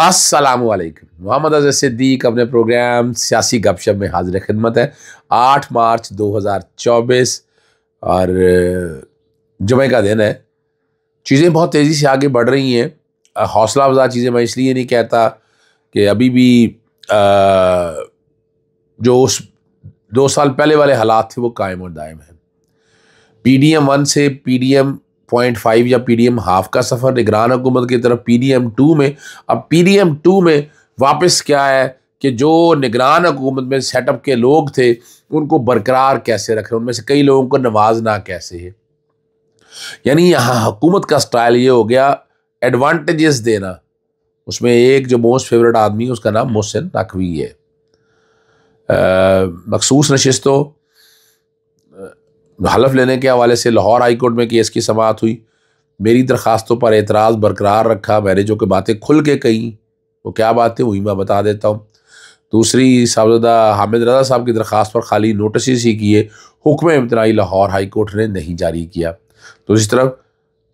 असलकम मोहम्मद अजय सिद्दीक अपने प्रोग्राम सियासी गपशप में हाजिर खिदमत है आठ मार्च 2024 और जुमे का दिन है चीज़ें बहुत तेज़ी से आगे बढ़ रही हैं हौसला अफजा चीज़ें मैं इसलिए नहीं कहता कि अभी भी आ, जो उस दो साल पहले वाले हालात थे वो कायम और दायम हैं पी डी एम वन से P D M point five या पी डी एम हाफ का सफ़र निगरान हुकूमत की तरफ पी डी एम टू में अब पी डी एम टू में वापस क्या है कि जो निगरान हुकूमत में सेटअप के लोग थे उनको बरकरार कैसे रखें उनमें से कई लोगों को नवाजना कैसे है यानी यहाँ हुकूमत का स्टाइल ये हो गया एडवांटेजेस देना उसमें एक जो मोस्ट फेवरेट आदमी है उसका नाम मोहसिन नकवी है मखसूस नशस्तों हलफ लेने के हवाले से लाहौर हाई कोर्ट में केस की समात हुई मेरी दरख्वास्तों पर एतराज़ बरकरार रखा मैंने जो कि बातें खुल के कहीं वो क्या बातें हुई मैं बता देता हूँ दूसरी साहबजदा हामिद रजा साहब की दरख्वास्त पर खाली नोटिस ही किए हुक्म इम्तनाई लाहौर हाई कोर्ट ने नहीं जारी किया तो इस तरफ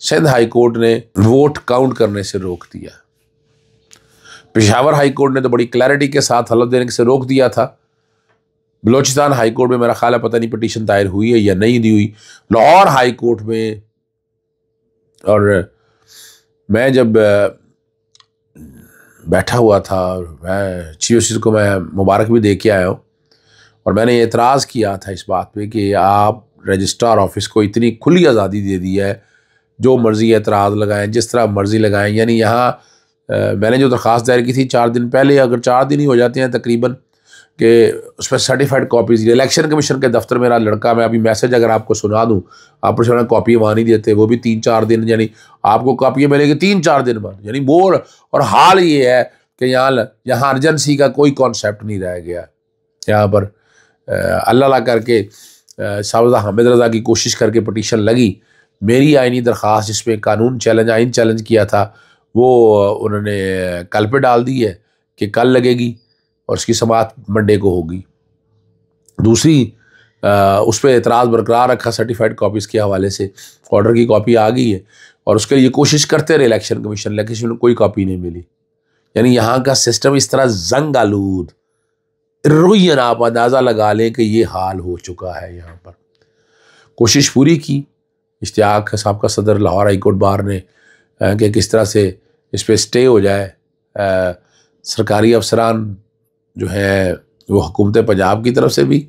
सिंध हाई कोर्ट ने वोट काउंट करने से रोक दिया पेशावर हाई कोर्ट ने तो बड़ी क्लैरिटी के साथ हलफ देने से रोक दिया था बलोचिस्तान हाई कोर्ट में मेरा ख्याल है पता नहीं पटिशन दायर हुई है या नहीं दी हुई लाहौर हाई कोर्ट में और मैं जब बैठा हुआ था मैं चीफ जस्टिस को मैं मुबारक भी दे के आया हूँ और मैंने एतराज़ किया था इस बात पे कि आप रजिस्ट्रार ऑफिस को इतनी खुली आज़ादी दे दी है जो मर्ज़ी एतराज़ लगाएं जिस तरह मर्ज़ी लगाएं यानी यहाँ मैंने जो दरख्वास्त दायर की थी चार दिन पहले अगर चार दिन ही हो जाते हैं तकरीबन कि उसमें सर्टिफाइड कॉपीज़ इलेक्शन कमीशन के दफ्तर मेरा लड़का मैं अभी मैसेज अगर आपको सुना दूँ आप परेशान कॉपी वहाँ नहीं देते वो भी तीन चार दिन यानी आपको कापियाँ मिलेगी तीन चार दिन बाद यानी बोल और हाल ये है कि यहाँ यहाँ अर्जेंसी का कोई कॉन्सेप्ट नहीं रह गया यहाँ पर अल्लाह करके सावजा हामिद रजा की कोशिश करके पटिशन लगी मेरी आइनी दरख्वास्त जिसमें कानून चैलेंज आइन चैलेंज किया था वो उन्होंने कल पर डाल दी है कि कल लगेगी और इसकी समात मंडे को होगी दूसरी आ, उस पर एतराज़ बरकरार रखा सर्टिफाइड कॉपीज़ के हवाले से ऑर्डर की कॉपी आ गई है और उसके लिए कोशिश करते रहे इलेक्शन कमीशन लेकिन कोई कॉपी नहीं मिली यानी यहाँ का सिस्टम इस तरह जंग आलूद रोइन आप अंदाज़ा लगा लें कि ये हाल हो चुका है यहाँ पर कोशिश पूरी की इश्तियाक साहब का सदर लाहौर हाईकोर्ट बार ने कि किस तरह से इस पर स्टे हो जाए आ, सरकारी अफसरान जो है वो हुकूमत पंजाब की तरफ से भी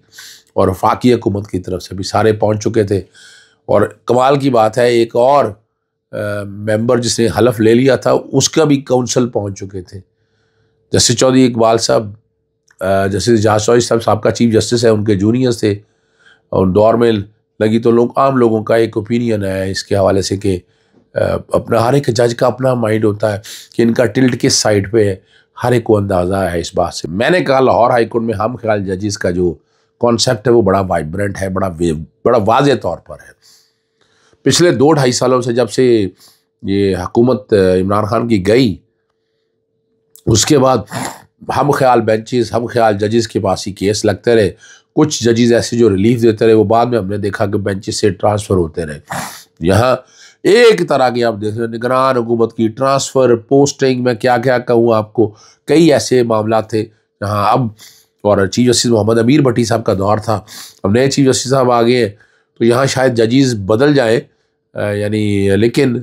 और वफाकी हुकूमत की तरफ से भी सारे पहुँच चुके थे और कमाल की बात है एक और आ, मेंबर जिसने हलफ ले लिया था उसका भी काउंसिल पहुँच चुके थे जस्टिस चौधरी इकबाल साहब जस्टिस जहाज चौधरी साहब का चीफ जस्टिस है उनके जूनियर्स थे और दौर में लगी तो लोग आम लोगों का एक ओपिनियन है इसके हवाले से कि अपना हर एक जज का अपना माइंड होता है कि इनका टिल्ट किस साइड पे है हर एक को अंदाज़ा है इस बात से मैंने कहा लाहौर हाईकोर्ट में हम ख्याल जजिस का जो कॉन्सेप्ट है वो बड़ा वाइब्रेंट है बड़ा बड़ा वाज तौर पर है पिछले दो ढाई सालों से जब से ये हकूमत इमरान खान की गई उसके बाद हम ख्याल बेंचेस हम ख्याल जजेस के पास ही केस लगते रहे कुछ जजेस ऐसे जो रिलीफ देते रहे वो बाद में हमने देखा कि बेंचेस से ट्रांसफ़र होते रहे यहाँ एक तरह की आप देख रहे हो निगरान हुकूमत की ट्रांसफ़र पोस्टिंग में क्या क्या कहूँ आपको कई ऐसे मामला थे जहाँ अब और चीफ जस्टिस मोहम्मद अमीर भट्टी साहब का दौर था अब नए चीफ जस्टिस साहब आ गए हैं तो यहाँ शायद जजीज बदल जाए यानी लेकिन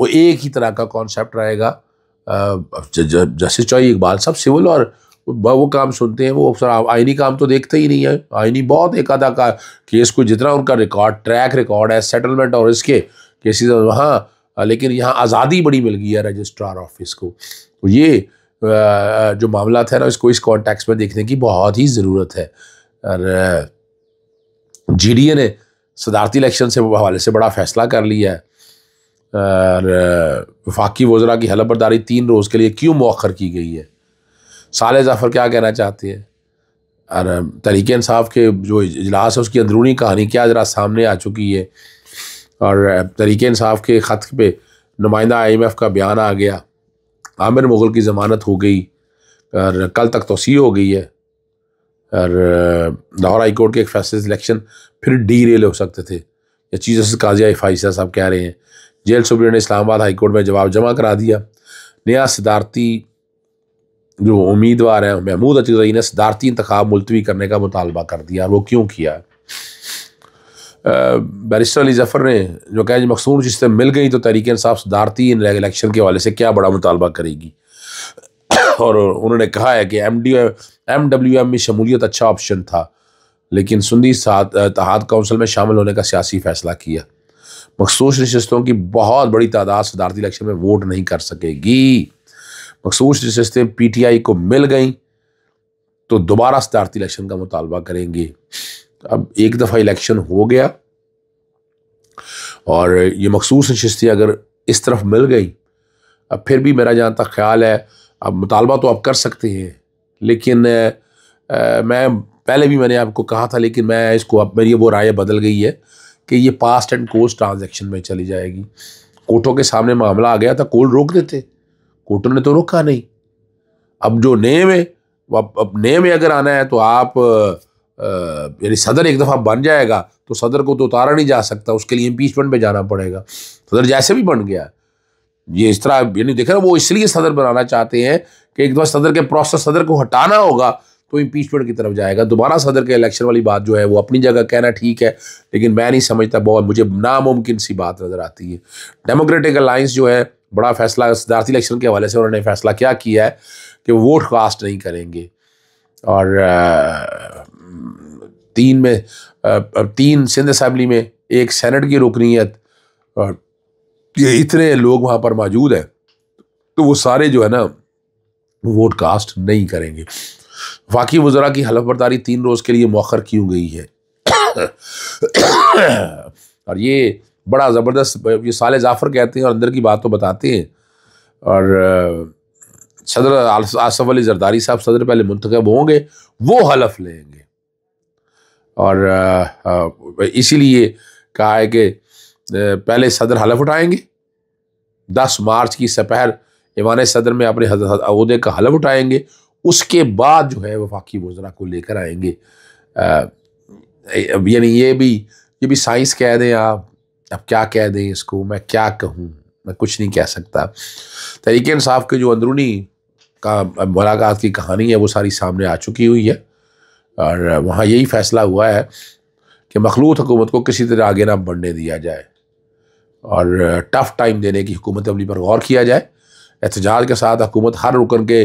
वो एक ही तरह का कॉन्सेप्ट रहेगा जस्टिस चौई इकबाल सब सिविल और वो काम सुनते हैं वो सर आईनी काम तो देखते ही नहीं है आईनी बहुत एक आधा का केस को जितना उनका रिकॉर्ड ट्रैक रिकॉर्ड है सेटलमेंट और इसके केसेस और वहाँ हाँ, लेकिन यहाँ आज़ादी बड़ी मिल गई है रजिस्ट्रार ऑफिस को तो ये जो मामला था ना इसको इस कॉन्टेक्स में देखने की बहुत ही ज़रूरत है और जी ने सदारती इलेक्शन से हवाले से बड़ा फैसला कर लिया है और वफाकी वजरा की हलफबरदारी तीन रोज़ के लिए क्यों मौखर की गई है साल जाफर क्या कहना चाहते हैं और तरीके के जो इजलास है उसकी अंदरूनी कहानी क्या ज़रा सामने आ चुकी है और तरीके इंसाफ के ख़त पे नुमाइंदा आई एम एफ़ का बयान आ गया आमिर मुग़ल की ज़मानत हो गई और कल तक तोसी हो गई है और लाहौर हाई कोर्ट के एक फैसले से इलेक्शन फिर डी रेल हो सकते थे या चीज़ जस्टिस काजिया फाइसा साहब कह रहे हैं जेल सुप्रीम ने इस्लामाबाद हाई कोर्ट में जवाब जमा करा दिया नया सिदारती जो उम्मीदवार हैं महमूद अचरई ने सिदारती इंतबाब मुलतवी करने का मुतालबा कर दिया वो क्यों किया है बैरिस्टर अली जफर ने जो कहा मखसून जिससे मिल गई तो तहरीक इंसाफ सदारती इन इलेक्शन के हवाले से क्या बड़ा मुतालबा करेगी और उन्होंने कहा है कि M D M W M में शमूलियत अच्छा ऑप्शन था लेकिन सुन्नी तहाद कौंसिल में शामिल होने का सियासी फैसला किया मखसूस नशस्तों की बहुत बड़ी तादाद सदारती इलेक्शन में वोट नहीं कर सकेगी मखसूस नशस्तें पी टी आई को मिल गई तो दोबारा सदारती इलेक्शन का मुतालबा करेंगे अब एक दफ़ा इलेक्शन हो गया और ये मखसूस नशस्तें अगर इस तरफ मिल गई अब फिर भी मेरा जहाँ तक ख्याल है अब मुतालबा तो आप कर सकते हैं लेकिन आ, मैं पहले भी मैंने आपको कहा था लेकिन मैं इसको अब मेरी वो राय बदल गई है कि ये पास्ट एंड कोर्स ट्रांजेक्शन में चली जाएगी कोटों के सामने मामला आ गया था कोल रोक देते कोटों ने तो रोका नहीं अब जो नए में अब अब नए में अगर आना है तो आप यानी सदर एक दफ़ा बन जाएगा तो सदर को तो उतारा नहीं जा सकता उसके लिए इम्पीचमेंट में जाना पड़ेगा सदर जैसे भी बन गया ये इस तरह यानी देखा ना वो इसलिए सदर बनाना चाहते हैं कि एक दफ़ा सदर के प्रोसेस सदर को हटाना होगा तो इम्पीचमेंट की तरफ जाएगा दोबारा सदर के इलेक्शन वाली बात जो है वो अपनी जगह कहना ठीक है लेकिन मैं नहीं समझता बहुत मुझे नामुमकिन सी बात नज़र आती है डेमोक्रेटिक अलाइंस जो है बड़ा फैसला सदारती इलेक्शन के हवाले से उन्होंने फैसला क्या किया है कि वोट कास्ट नहीं करेंगे और तीन में तीन सिंध असम्बली में एक सेनेट की रुकनीत और ये इतने लोग वहाँ पर मौजूद हैं तो वो सारे जो है ना वोट कास्ट नहीं करेंगे वाकई वजरा की हलफबरदारी तीन रोज़ के लिए मौखर क्यों गई है और ये बड़ा ज़बरदस्त ये साले जाफ़र कहते हैं और अंदर की बात तो बताते हैं और सदर आसफ अली जरदारी साहब सदर पहले मंतखब होंगे वो हलफ लेंगे और इसीलिए कहा है कि पहले सदर हलफ उठाएंगे दस मार्च की सपहर ईमान सदर में अपने अहदे का हलफ उठाएंगे उसके बाद जो है वफाकी वजरा को लेकर आएंगे यानी ये भी ये भी साइंस कह दें आप अब क्या कह दें इसको मैं क्या कहूँ मैं कुछ नहीं कह सकता तरीके इंसाफ के जो अंदरूनी का मुलाकात की कहानी है वो सारी सामने आ चुकी हुई है और वहाँ यही फैसला हुआ है कि मखलूत हुकूमत को किसी तरह आगे ना बढ़ने दिया जाए और टफ़ टाइम देने की हुकूमत अमली पर गौर किया जाए एहतजाज के साथ हुकूमत हर रुकन के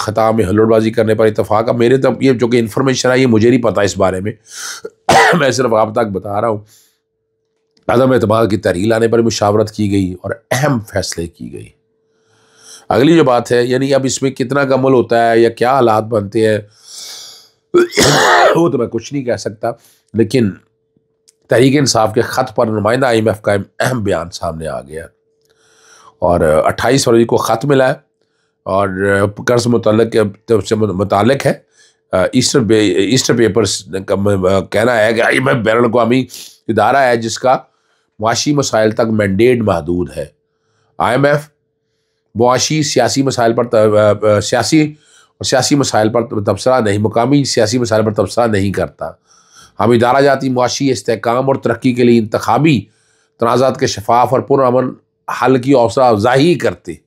ख़ता में हल्लबाजी करने पर इतफाक़ मेरे तब ये जो कि इन्फॉर्मेशन आई ये मुझे नहीं पता इस बारे में मैं सिर्फ आप तक बता रहा हूँ अदम एतम की तहरील आने पर मुशावरत की गई और अहम फैसले की गई अगली जो बात है यानी अब इसमें कितना कमल होता है या क्या हालात बनते हैं वो तो मैं कुछ नहीं कह सकता लेकिन तहरीक इंसाफ के ख़त पर नुमाइंदा आई का अहम बयान सामने आ गया और अट्ठाईस फरवरी को ख़त मिला है और कर्ज मुतल तो से मुतल है ईस्टर पे, ईस्टर पेपर्स का कहना है कि आई एम बैरल अवी इदारा है जिसका माशी मसाइल तक मैंडेट महदूद है आई एम एफ़ मुआशी सियासी मसाइल पर सियासी और सियासी मसाइल पर तबसरा नहीं मकामी सियासी मसाइल पर तबसरा नहीं करता हम इदारा जाती मुआशी इसकाम और तरक्की के लिए इंतबी तनाज़ात के शफाफ और पुरमन हल की हौसला अफजाही करते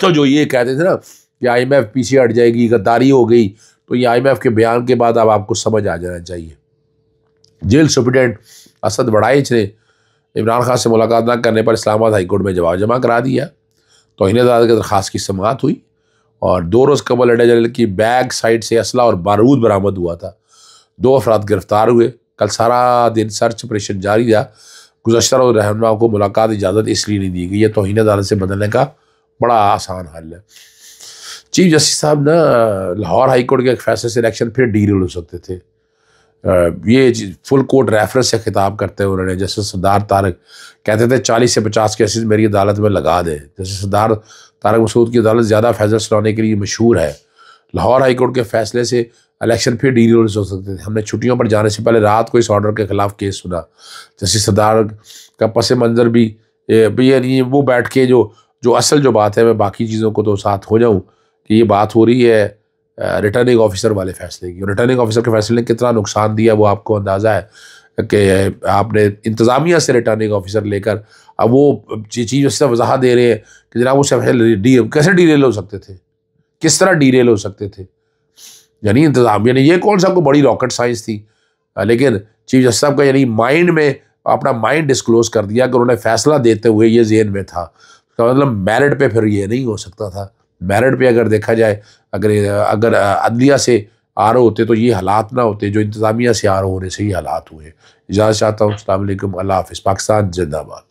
तो जो ये कहते थे ना कि आई एम एफ़ पीछे हट जाएगी गद्दारी हो गई तो ये आई एम एफ़ के बयान के बाद अब आपको समझ आ जाना चाहिए जेल सुप्रिटेंडेंट असद बड़ाइच ने इमरान खान से मुलाकात न करने पर इस्लामाबाद हाईकोर्ट में जवाब जमा करा दिया तोहन आज़ाद की दरख्वास की समात हुई और दो रोज़ कबल जल की बैग साइड से असला और बारूद बरामद हुआ था दो अफराद गिरफ्तार हुए कल सारा दिन सर्च ऑपरेशन जारी रहा गुजशत और रहनुमा को मुलाकात इजाज़त इसलिए नहीं दी गई यह तोहन अदालत से बदलने का बड़ा आसान हल है चीफ जस्टिस साहब ना लाहौर हाईकोर्ट के एक फैसले से इलेक्शन फिर डील हो सकते थे ये फुल कोर्ट रेफरेंस से खिताब करते हैं उन्होंने जैसे सरदार तारक कहते थे चालीस से पचास केसेस मेरी अदालत में लगा दें जैसे सरदार तारक मसूद की अदालत ज़्यादा फैसला सुनाने के लिए मशहूर है लाहौर हाई कोर्ट के फैसले से इलेक्शन फिर डील हो सकते थे हमने छुट्टियों पर जाने से पहले रात को इस ऑर्डर के खिलाफ केस सुना जैसे सरदार का पस मंज़र भी ये नहीं वो बैठ के जो जो असल जो बात है मैं बाकी चीज़ों को तो साथ हो जाऊँ कि ये बात हो रही है रिटर्निंग ऑफिसर वाले फैसले की रिटर्निंग ऑफिसर के फैसले ने कितना नुकसान दिया वो आपको अंदाज़ा है कि आपने इंतज़ामिया से रिटर्निंग ऑफिसर लेकर अब वो चीज़ उससे वजाहत दे रहे हैं कि जनाब वो सब डी कैसे डीरेल हो सकते थे किस तरह डीरेल हो सकते थे यानी इंतज़ामिया ने ये कौन सा को बड़ी रॉकेट साइंस थी लेकिन चीफ जस्टिस साहब का यानी माइंड में अपना माइंड डिस्क्लोज कर दिया कि उन्होंने फैसला देते हुए ये जेन में था तो मतलब मेरिट पे फिर ये नहीं हो सकता था मेरिट पे अगर देखा जाए अगर अगर अदलिया से आर होते तो ये हालात ना होते जो इंतज़ामिया से आर होने से ही हालात हुए इजाज़त चाहता हूँ अल्लाह हाफ़ पाकिस्तान जिंदाबाद